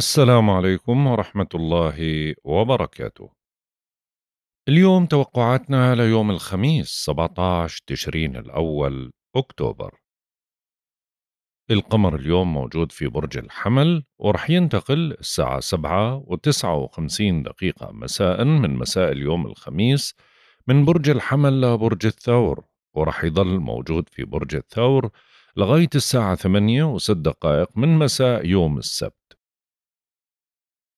السلام عليكم ورحمة الله وبركاته. اليوم توقعاتنا ليوم الخميس 17 تشرين الأول أكتوبر. القمر اليوم موجود في برج الحمل ورح ينتقل الساعة 7 و59 دقيقة مساء من مساء اليوم الخميس من برج الحمل لبرج الثور ورح يظل موجود في برج الثور لغاية الساعة 8 و6 دقائق من مساء يوم السبت.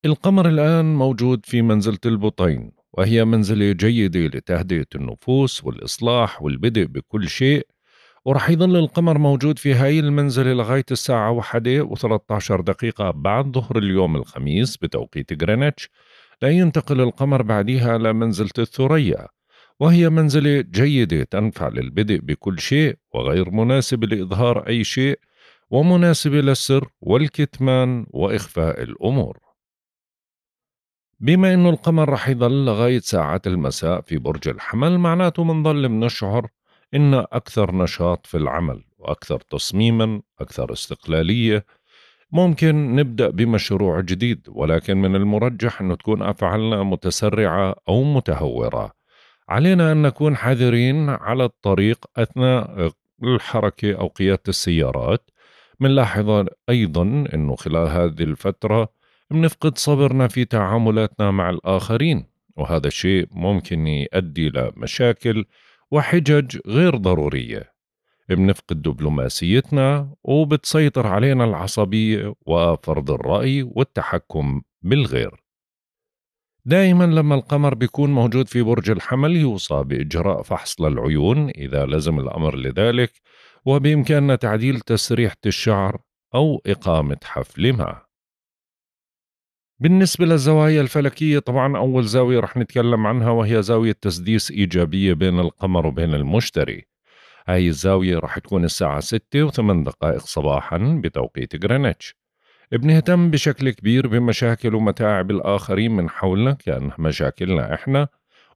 القمر الآن موجود في منزلة البطين وهي منزلة جيدة لتهدئة النفوس والإصلاح والبدء بكل شيء ورح يظل القمر موجود في هاي المنزلة لغاية الساعة واحدة و13 دقيقة بعد ظهر اليوم الخميس بتوقيت غرينتش لينتقل القمر بعدها لمنزلة الثريا وهي منزلة جيدة تنفع للبدء بكل شيء وغير مناسبة لإظهار أي شيء ومناسبة للسر والكتمان وإخفاء الأمور بما انه القمر رح يضل لغاية ساعات المساء في برج الحمل معناته منضل بنشعر إن أكثر نشاط في العمل وأكثر تصميما أكثر استقلالية ممكن نبدأ بمشروع جديد ولكن من المرجح أن تكون أفعالنا متسرعة أو متهورة علينا أن نكون حذرين على الطريق أثناء الحركة أو قيادة السيارات بنلاحظ أيضا أنه خلال هذه الفترة بنفقد صبرنا في تعاملاتنا مع الآخرين وهذا الشيء ممكن يؤدي لمشاكل وحجج غير ضرورية بنفقد دبلوماسيتنا وبتسيطر علينا العصبية وفرض الرأي والتحكم بالغير دائما لما القمر بيكون موجود في برج الحمل يوصى بإجراء فحص للعيون إذا لزم الأمر لذلك وبإمكاننا تعديل تسريحة الشعر أو إقامة حفل ما بالنسبة للزوايا الفلكية طبعا أول زاوية رح نتكلم عنها وهي زاوية تسديس إيجابية بين القمر وبين المشتري هاي الزاوية رح تكون الساعة 6 و8 دقائق صباحا بتوقيت غرينتش بنهتم بشكل كبير بمشاكل ومتاعب الآخرين من حولنا كأنها مشاكلنا إحنا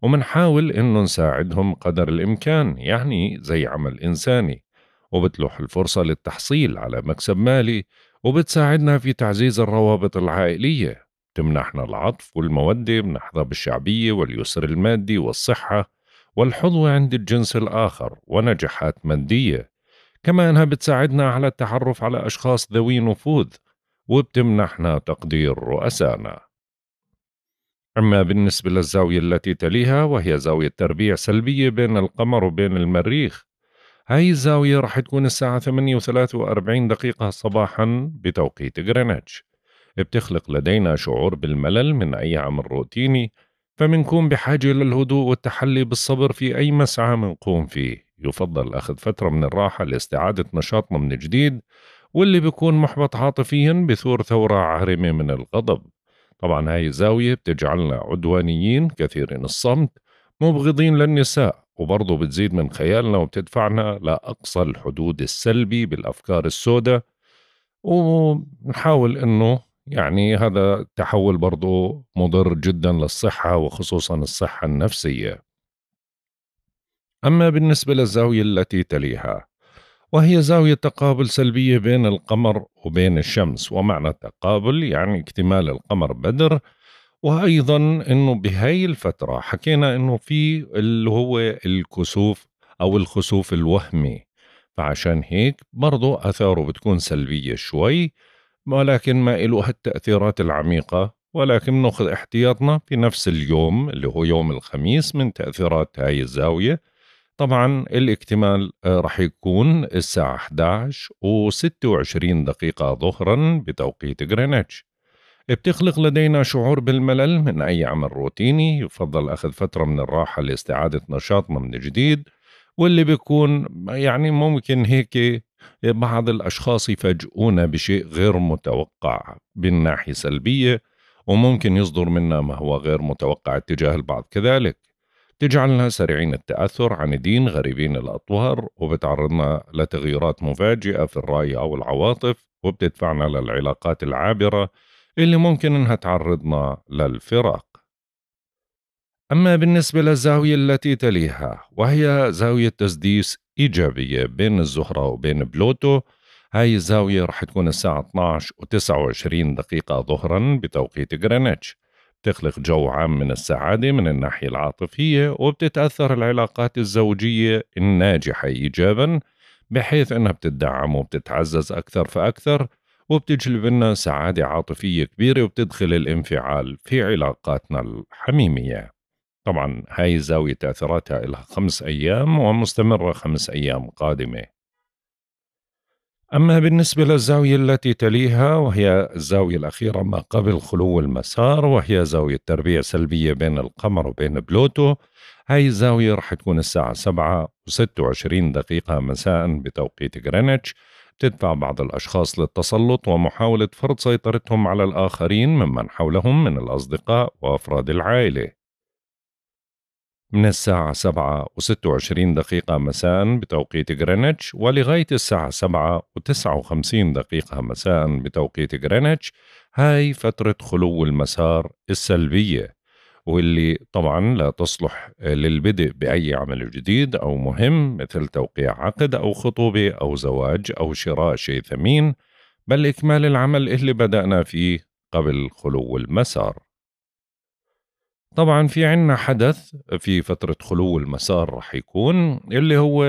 ومنحاول إنه نساعدهم قدر الإمكان يعني زي عمل إنساني وبتلوح الفرصة للتحصيل على مكسب مالي وبتساعدنا في تعزيز الروابط العائلية تمنحنا العطف والمودة بنحظى بالشعبية واليسر المادي والصحة والحظوة عند الجنس الآخر ونجاحات مادية كما أنها بتساعدنا على التعرف على أشخاص ذوي نفوذ وبتمنحنا تقدير رؤسانا أما بالنسبة للزاوية التي تليها وهي زاوية تربيع سلبية بين القمر وبين المريخ هاي الزاوية رح تكون الساعة 8 و43 دقيقة صباحا بتوقيت غرينتش بتخلق لدينا شعور بالملل من أي عمل روتيني فمنكون بحاجة للهدوء والتحلي بالصبر في أي مسعى منقوم فيه يفضل أخذ فترة من الراحة لاستعادة نشاطنا من جديد واللي بيكون محبط عاطفيا بثور ثورة عارمة من الغضب طبعا هاي الزاوية بتجعلنا عدوانيين كثيرين الصمت مبغضين للنساء وبرضه بتزيد من خيالنا وبتدفعنا لأقصى الحدود السلبي بالأفكار السوداء ونحاول أنه يعني هذا التحول برضو مضر جدا للصحة وخصوصا الصحة النفسية أما بالنسبة للزاوية التي تليها وهي زاوية تقابل سلبية بين القمر وبين الشمس ومعنى التقابل يعني اكتمال القمر بدر وأيضا أنه بهاي الفترة حكينا أنه في اللي هو الكسوف أو الخسوف الوهمي فعشان هيك برضو أثاره بتكون سلبية شوي ولكن ما له هالتأثيرات العميقة ولكن نأخذ احتياطنا في نفس اليوم اللي هو يوم الخميس من تأثيرات هاي الزاوية طبعا الاكتمال آه، رح يكون الساعة 11 و26 دقيقة ظهرا بتوقيت غرينتش بتخلق لدينا شعور بالملل من أي عمل روتيني يفضل أخذ فترة من الراحة لاستعادة نشاطنا من جديد واللي بيكون يعني ممكن هيك بعض الأشخاص يفاجئونا بشيء غير متوقع من ناحية سلبية وممكن يصدر منا ما هو غير متوقع اتجاه البعض كذلك تجعلنا سريعين التأثر دين غريبين الأطوار وبتعرضنا لتغييرات مفاجئة في الرأي أو العواطف وبتدفعنا للعلاقات العابرة اللي ممكن إنها تعرضنا للفراق أما بالنسبة للزاوية التي تليها وهي زاوية تسديس إيجابية بين الزهرة وبين بلوتو هاي الزاوية رح تكون الساعة 12 و 29 دقيقة ظهرا بتوقيت غرينتش تخلق جو عام من السعادة من الناحية العاطفية وبتتأثر العلاقات الزوجية الناجحة إيجابا بحيث أنها بتدعم وبتتعزز أكثر فأكثر وبتجلب لنا سعادة عاطفية كبيرة وبتدخل الانفعال في علاقاتنا الحميمية طبعا هاي الزاوية تأثيراتها لها خمس أيام ومستمرة خمس أيام قادمة أما بالنسبة للزاوية التي تليها وهي الزاوية الأخيرة ما قبل خلو المسار وهي زاوية تربيع سلبية بين القمر وبين بلوتو هاي الزاوية رح تكون الساعة سبعة وستة وعشرين دقيقة مساء بتوقيت غرينتش تدفع بعض الأشخاص للتسلط ومحاولة فرض سيطرتهم على الآخرين ممن حولهم من الأصدقاء وأفراد العائلة من الساعة 7 و26 دقيقة مساء بتوقيت غرينتش ولغاية الساعة 7 و59 دقيقة مساء بتوقيت غرينتش هاي فترة خلو المسار السلبية واللي طبعا لا تصلح للبدء بأي عمل جديد أو مهم مثل توقيع عقد أو خطوبة أو زواج أو شراء شيء ثمين بل إكمال العمل اللي بدأنا فيه قبل خلو المسار طبعا في عنا حدث في فترة خلو المسار رح يكون اللي هو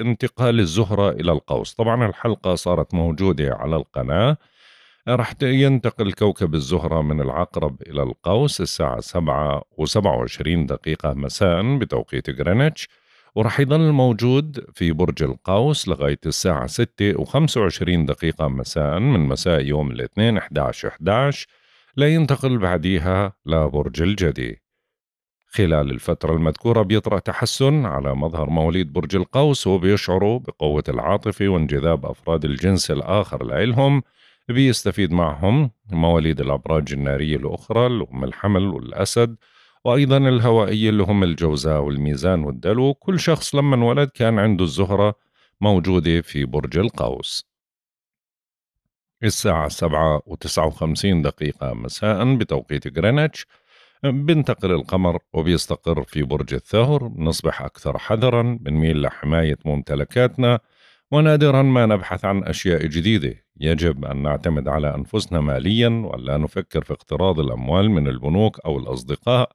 انتقال الزهرة إلى القوس طبعا الحلقة صارت موجودة على القناة رح ينتقل كوكب الزهرة من العقرب إلى القوس الساعة 7 و27 دقيقة مساء بتوقيت غرينتش ورح يضل موجود في برج القوس لغاية الساعة 6 و25 دقيقة مساء من مساء يوم الاثنين 11 11 لينتقل بعديها لبرج الجدي خلال الفترة المذكورة بيطرأ تحسن على مظهر مواليد برج القوس وبيشعروا بقوة العاطفة وانجذاب أفراد الجنس الآخر لإلهم بيستفيد معهم مواليد الأبراج النارية الأخرى اللي هم الحمل والأسد وأيضا الهوائية اللي هم الجوزاء والميزان والدلو كل شخص لما انولد كان عنده الزهرة موجودة في برج القوس الساعة سبعة وتسعة وخمسين دقيقة مساء بتوقيت غرينتش بنتقل القمر وبيستقر في برج الثور نصبح أكثر حذرا بنميل لحماية ممتلكاتنا ونادرا ما نبحث عن أشياء جديدة يجب أن نعتمد على أنفسنا ماليا ولا نفكر في اقتراض الأموال من البنوك أو الأصدقاء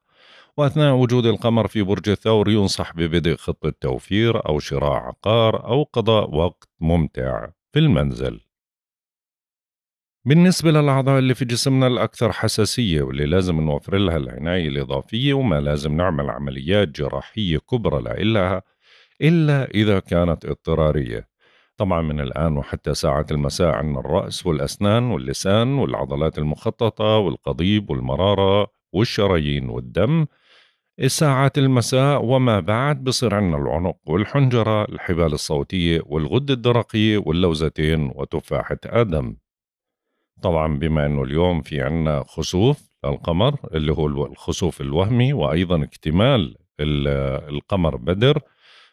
وأثناء وجود القمر في برج الثور ينصح ببدء خطة توفير أو شراء عقار أو قضاء وقت ممتع في المنزل بالنسبة للأعضاء اللي في جسمنا الأكثر حساسية واللي لازم نوفر لها العناية الإضافية وما لازم نعمل عمليات جراحية كبرى لإلها إلا إذا كانت اضطرارية طبعا من الآن وحتى ساعة المساء عن الرأس والأسنان واللسان والعضلات المخططة والقضيب والمرارة والشرايين والدم ساعات المساء وما بعد بصير عنا العنق والحنجرة الحبال الصوتية والغدة الدرقية واللوزتين وتفاحة آدم طبعا بما انه اليوم في عنا خسوف للقمر اللي هو الخسوف الوهمي وايضا اكتمال القمر بدر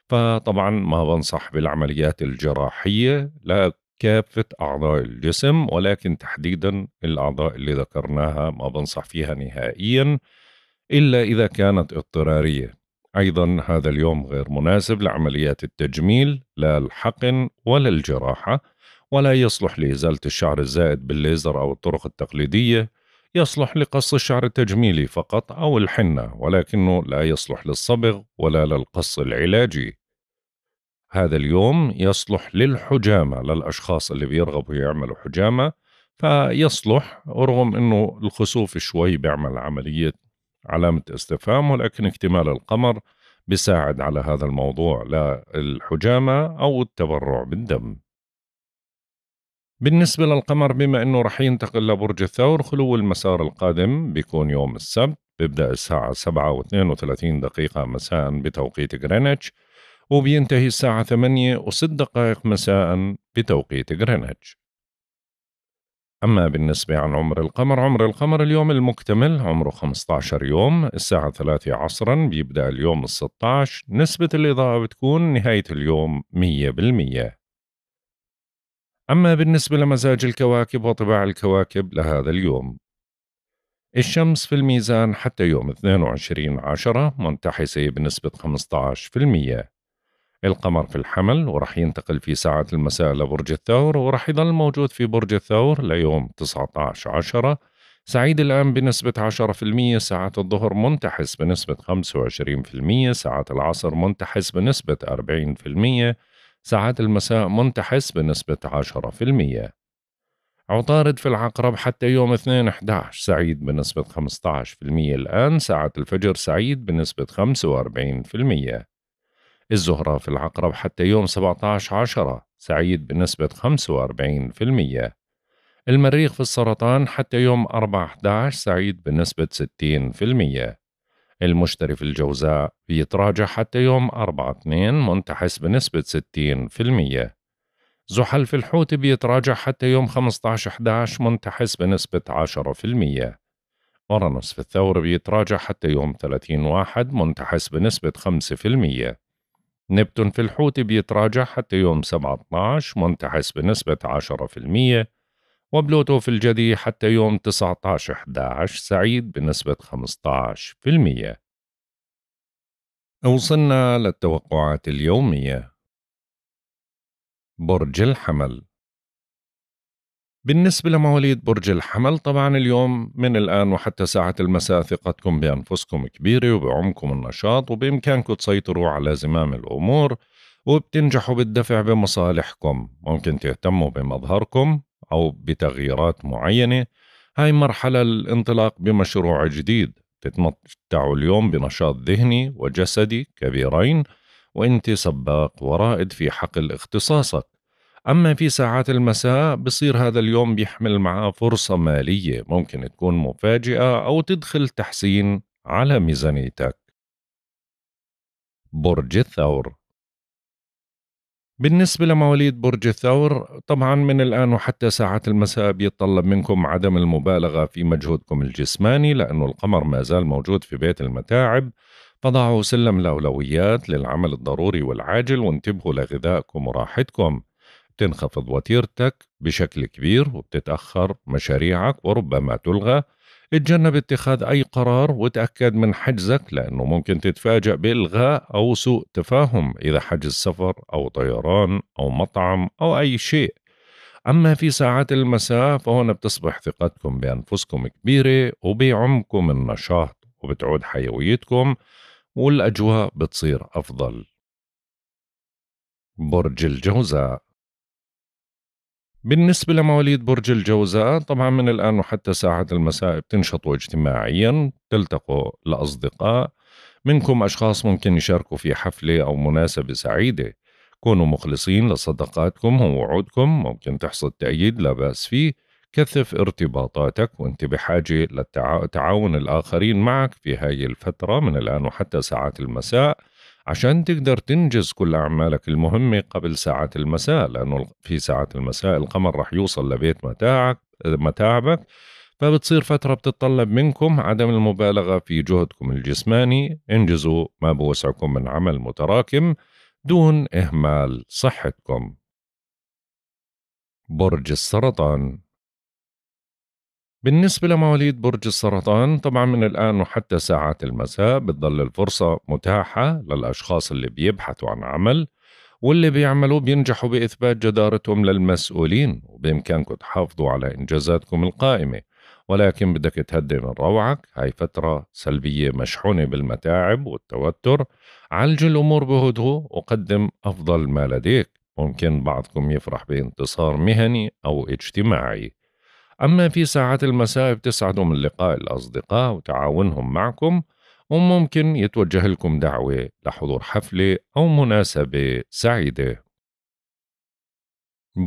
فطبعا ما بنصح بالعمليات الجراحيه لكافه اعضاء الجسم ولكن تحديدا الاعضاء اللي ذكرناها ما بنصح فيها نهائيا الا اذا كانت اضطراريه ايضا هذا اليوم غير مناسب لعمليات التجميل لا الحقن ولا الجراحه ولا يصلح لإزالة الشعر الزائد بالليزر أو الطرق التقليدية يصلح لقص الشعر التجميلي فقط أو الحنة ولكنه لا يصلح للصبغ ولا للقص العلاجي هذا اليوم يصلح للحجامة للأشخاص اللي بيرغبوا يعملوا حجامة فيصلح رغم أنه الخسوف شوي بيعمل عملية علامة استفهام ولكن اكتمال القمر بيساعد على هذا الموضوع للحجامة أو التبرع بالدم بالنسبة للقمر بما أنه رح ينتقل لبرج الثور خلو المسار القادم بيكون يوم السبت بيبدأ الساعة 7 و32 دقيقة مساء بتوقيت غرينتش وبينتهي الساعة 8 و6 دقائق مساء بتوقيت غرينتش أما بالنسبة عن عمر القمر عمر القمر اليوم المكتمل عمره 15 يوم الساعة 3 عصرا بيبدأ اليوم 16 نسبة الإضاءة بتكون نهاية اليوم 100% أما بالنسبة لمزاج الكواكب وطباع الكواكب لهذا اليوم الشمس في الميزان حتى يوم 22 عشرة منتحسة بنسبة 15% القمر في الحمل ورح ينتقل في ساعة المساء لبرج الثور ورح يظل موجود في برج الثور ليوم 19 عشرة سعيد الآن بنسبة 10% ساعة الظهر منتحس بنسبة 25% ساعة العصر منتحس بنسبة 40% ساعات المساء منتحس بنسبة 10% عطارد في العقرب حتى يوم 2 11 سعيد بنسبة 15% الآن ساعة الفجر سعيد بنسبة 45% الزهرة في العقرب حتى يوم 17 10 سعيد بنسبة 45% المريخ في السرطان حتى يوم 4 11 سعيد بنسبة 60% المشتري في الجوزاء بيتراجع حتى يوم 4/2 منتحس بنسبة 60% زحل في الحوثي بيتراجع حتى يوم 15/11 منتحس بنسبة 10% أورانوس في الثور بيتراجع حتى يوم 30/1 منتحس بنسبة 5% نبتون في الحوت بيتراجع حتى يوم 7/12 منتحس بنسبة 10% وبلوتو في الجدي حتى يوم 19/11 سعيد بنسبة 15%. وصلنا للتوقعات اليومية برج الحمل بالنسبة لمواليد برج الحمل طبعا اليوم من الآن وحتى ساعة المساء ثقتكم بأنفسكم كبيرة وبعمكم النشاط وبإمكانكم تسيطروا على زمام الأمور وبتنجحوا بالدفع بمصالحكم ممكن تهتموا بمظهركم أو بتغييرات معينة هاي مرحلة الانطلاق بمشروع جديد تتمتع اليوم بنشاط ذهني وجسدي كبيرين وانت سباق ورائد في حقل اختصاصك أما في ساعات المساء بصير هذا اليوم بيحمل معاه فرصة مالية ممكن تكون مفاجئة أو تدخل تحسين على ميزانيتك برج الثور بالنسبة لمواليد برج الثور طبعا من الآن وحتى ساعات المساء بيتطلب منكم عدم المبالغة في مجهودكم الجسماني لأنه القمر ما زال موجود في بيت المتاعب فضعوا سلم الأولويات للعمل الضروري والعاجل وانتبهوا لغذائكم وراحتكم بتنخفض وتيرتك بشكل كبير وبتتأخر مشاريعك وربما تلغى اتجنب اتخاذ أي قرار وتأكد من حجزك لأنه ممكن تتفاجأ بإلغاء أو سوء تفاهم إذا حجز سفر أو طيران أو مطعم أو أي شيء أما في ساعات المساء فهنا بتصبح ثقتكم بأنفسكم كبيرة وبعمكم النشاط وبتعود حيويتكم والأجواء بتصير أفضل برج الجوزاء بالنسبة لمواليد برج الجوزاء طبعا من الآن وحتى ساعة المساء بتنشطوا اجتماعيا تلتقوا لأصدقاء منكم أشخاص ممكن يشاركوا في حفلة أو مناسبة سعيدة كونوا مخلصين لصداقاتكم ووعودكم ممكن تحصل تأييد لا بأس فيه كثف ارتباطاتك وانت بحاجة لتعاون الآخرين معك في هاي الفترة من الآن وحتى ساعات المساء عشان تقدر تنجز كل أعمالك المهمة قبل ساعة المساء لأنه في ساعة المساء القمر رح يوصل لبيت متاعك آه، متاعبك فبتصير فترة بتتطلب منكم عدم المبالغة في جهدكم الجسماني انجزوا ما بوسعكم من عمل متراكم دون إهمال صحتكم برج السرطان بالنسبة لمواليد برج السرطان طبعا من الآن وحتى ساعات المساء بتظل الفرصة متاحة للأشخاص اللي بيبحثوا عن عمل واللي بيعملوا بينجحوا بإثبات جدارتهم للمسؤولين وبإمكانكم تحافظوا على إنجازاتكم القائمة ولكن بدك تهدي من روعك هاي فترة سلبية مشحونة بالمتاعب والتوتر عالج الأمور بهدوء وقدم أفضل ما لديك ممكن بعضكم يفرح بانتصار مهني أو اجتماعي أما في ساعات المساء بتسعدوا من لقاء الأصدقاء وتعاونهم معكم وممكن يتوجه لكم دعوة لحضور حفلة أو مناسبة سعيدة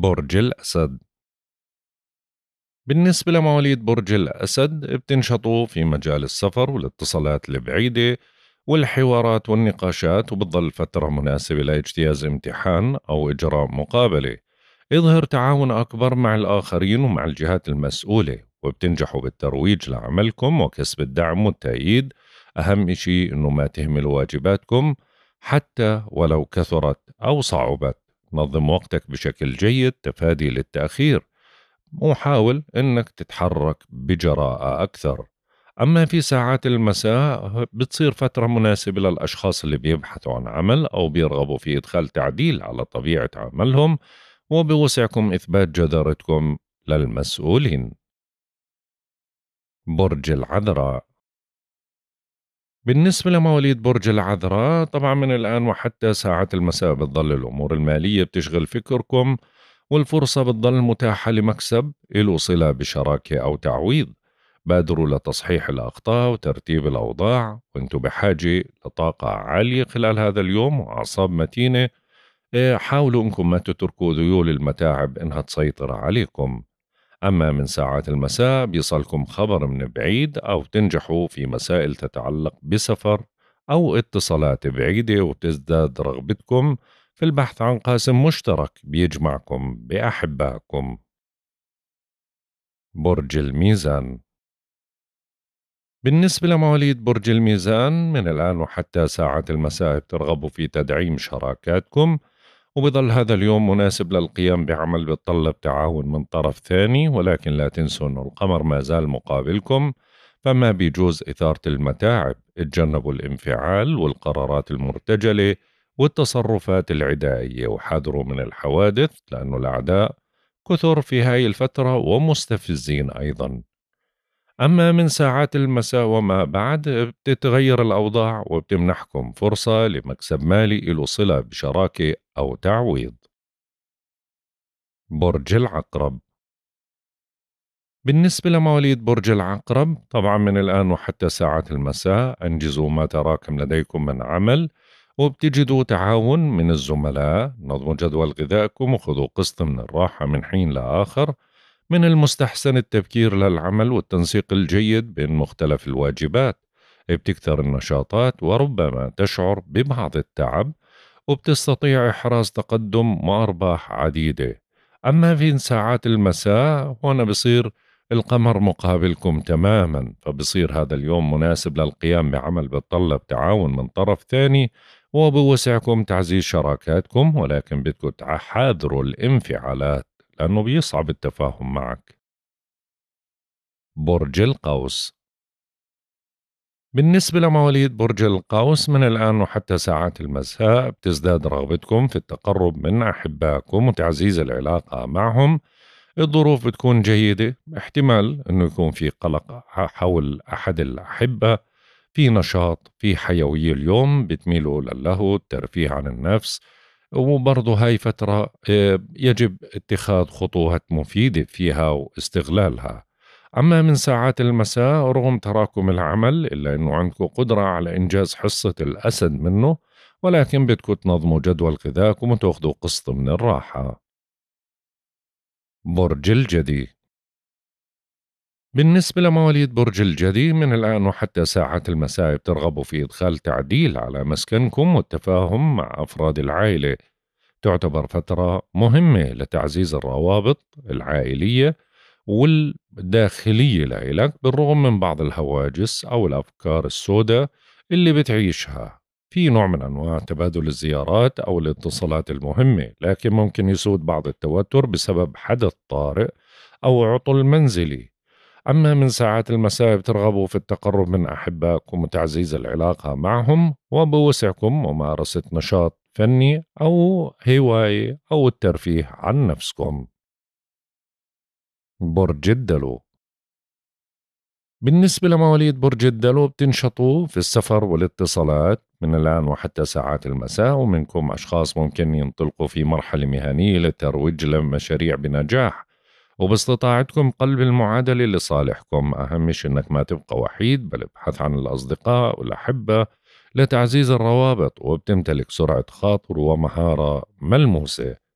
برج الأسد بالنسبة لمواليد برج الأسد بتنشطوا في مجال السفر والاتصالات البعيدة والحوارات والنقاشات وبتظل فترة مناسبة لاجتياز امتحان أو إجراء مقابلة يظهر تعاون أكبر مع الآخرين ومع الجهات المسؤولة وبتنجحوا بالترويج لعملكم وكسب الدعم والتأييد أهم شيء أنه ما تهملوا واجباتكم حتى ولو كثرت أو صعبت نظم وقتك بشكل جيد تفادي للتأخير وحاول أنك تتحرك بجراءة أكثر أما في ساعات المساء بتصير فترة مناسبة للأشخاص اللي بيبحثوا عن عمل أو بيرغبوا في إدخال تعديل على طبيعة عملهم وبوسعكم إثبات جدارتكم للمسؤولين برج العذراء بالنسبة لمواليد برج العذراء طبعا من الآن وحتى ساعة المساء بتظل الأمور المالية بتشغل فكركم والفرصة بتظل متاحة لمكسب إلو صلة بشراكة أو تعويض بادروا لتصحيح الأخطاء وترتيب الأوضاع وانتم بحاجة لطاقة عالية خلال هذا اليوم وأعصاب متينة إيه، حاولوا انكم ما تتركوا ذيول المتاعب انها تسيطر عليكم اما من ساعات المساء بيصلكم خبر من بعيد او تنجحوا في مسائل تتعلق بسفر او اتصالات بعيده وتزداد رغبتكم في البحث عن قاسم مشترك بيجمعكم باحبائكم برج الميزان بالنسبة لمواليد برج الميزان من الآن وحتى ساعة المساء بترغبوا في تدعيم شراكاتكم وبظل هذا اليوم مناسب للقيام بعمل بتطلب تعاون من طرف ثاني ولكن لا تنسوا أن القمر ما زال مقابلكم فما بيجوز إثارة المتاعب اتجنبوا الانفعال والقرارات المرتجلة والتصرفات العدائية وحذروا من الحوادث لأن الأعداء كثر في هاي الفترة ومستفزين أيضا أما من ساعات المساء وما بعد بتتغير الأوضاع وبتمنحكم فرصة لمكسب مالي له صلة بشراكة أو تعويض برج العقرب بالنسبة لمواليد برج العقرب طبعا من الآن وحتى ساعات المساء أنجزوا ما تراكم لديكم من عمل وبتجدوا تعاون من الزملاء نظموا جدول غذائكم وخذوا قسط من الراحة من حين لآخر من المستحسن التفكير للعمل والتنسيق الجيد بين مختلف الواجبات بتكثر النشاطات وربما تشعر ببعض التعب وبتستطيع إحراز تقدم وأرباح عديدة أما في ساعات المساء هون بصير القمر مقابلكم تماما فبصير هذا اليوم مناسب للقيام بعمل بتطلب تعاون من طرف ثاني وبوسعكم تعزيز شراكاتكم ولكن بدكم تحاذروا الانفعالات لأنه بيصعب التفاهم معك برج القوس بالنسبة لمواليد برج القوس من الآن وحتى ساعات المساء بتزداد رغبتكم في التقرب من أحبائكم وتعزيز العلاقة معهم الظروف بتكون جيدة احتمال أنه يكون في قلق حول أحد الأحبة في نشاط في حيوية اليوم بتميلوا للهو الترفيه عن النفس وبرضه هاي فترة آه، يجب اتخاذ خطوات مفيدة فيها واستغلالها أما من ساعات المساء رغم تراكم العمل إلا أنه عندكم قدرة على إنجاز حصة الأسد منه ولكن بدكم تنظموا جدول غذاكم وتاخذوا قسط من الراحة برج الجدي بالنسبة لمواليد برج الجدي من الآن وحتى ساعات المساء بترغبوا في إدخال تعديل على مسكنكم والتفاهم مع أفراد العائلة تعتبر فترة مهمة لتعزيز الروابط العائلية وال داخلية لإلك بالرغم من بعض الهواجس أو الأفكار السوداء اللي بتعيشها في نوع من أنواع تبادل الزيارات أو الاتصالات المهمة لكن ممكن يسود بعض التوتر بسبب حدث طارئ أو عطل منزلي أما من ساعات المساء بترغبوا في التقرب من أحبائكم وتعزيز العلاقة معهم وبوسعكم ممارسة نشاط فني أو هواية أو الترفيه عن نفسكم برج الدلو بالنسبة لمواليد برج الدلو بتنشطوا في السفر والاتصالات من الآن وحتى ساعات المساء ومنكم أشخاص ممكن ينطلقوا في مرحلة مهنية للترويج لمشاريع بنجاح وباستطاعتكم قلب المعادلة لصالحكم أهم شيء أنك ما تبقى وحيد بل ابحث عن الأصدقاء والأحبة لتعزيز الروابط وبتمتلك سرعة خاطر ومهارة ملموسة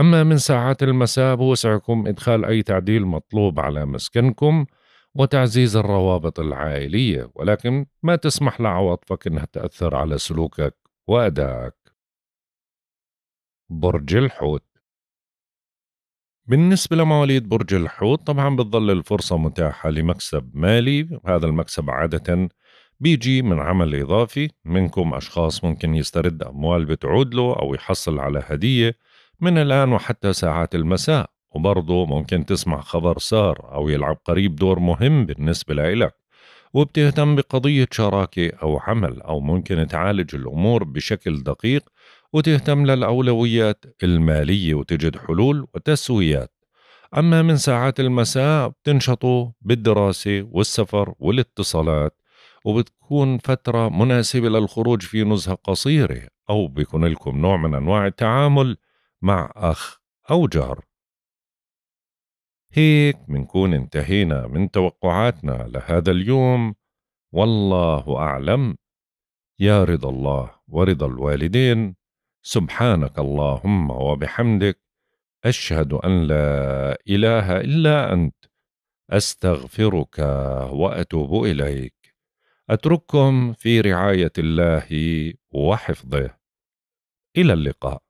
أما من ساعات المساء بوسعكم إدخال أي تعديل مطلوب على مسكنكم وتعزيز الروابط العائلية ولكن ما تسمح لعواطفك أنها تأثر على سلوكك وأدائك برج الحوت بالنسبة لمواليد برج الحوت طبعا بتظل الفرصة متاحة لمكسب مالي هذا المكسب عادة بيجي من عمل إضافي منكم أشخاص ممكن يسترد أموال بتعود له أو يحصل على هدية من الآن وحتى ساعات المساء وبرضه ممكن تسمع خبر صار أو يلعب قريب دور مهم بالنسبة لإلك وبتهتم بقضية شراكة أو عمل أو ممكن تعالج الأمور بشكل دقيق وتهتم للأولويات المالية وتجد حلول وتسويات أما من ساعات المساء بتنشطوا بالدراسة والسفر والاتصالات وبتكون فترة مناسبة للخروج في نزهة قصيرة أو بيكون لكم نوع من أنواع التعامل مع أخ أو جار هيك منكون انتهينا من توقعاتنا لهذا اليوم والله أعلم يا رضا الله ورضا الوالدين سبحانك اللهم وبحمدك أشهد أن لا إله إلا أنت أستغفرك وأتوب إليك أترككم في رعاية الله وحفظه إلى اللقاء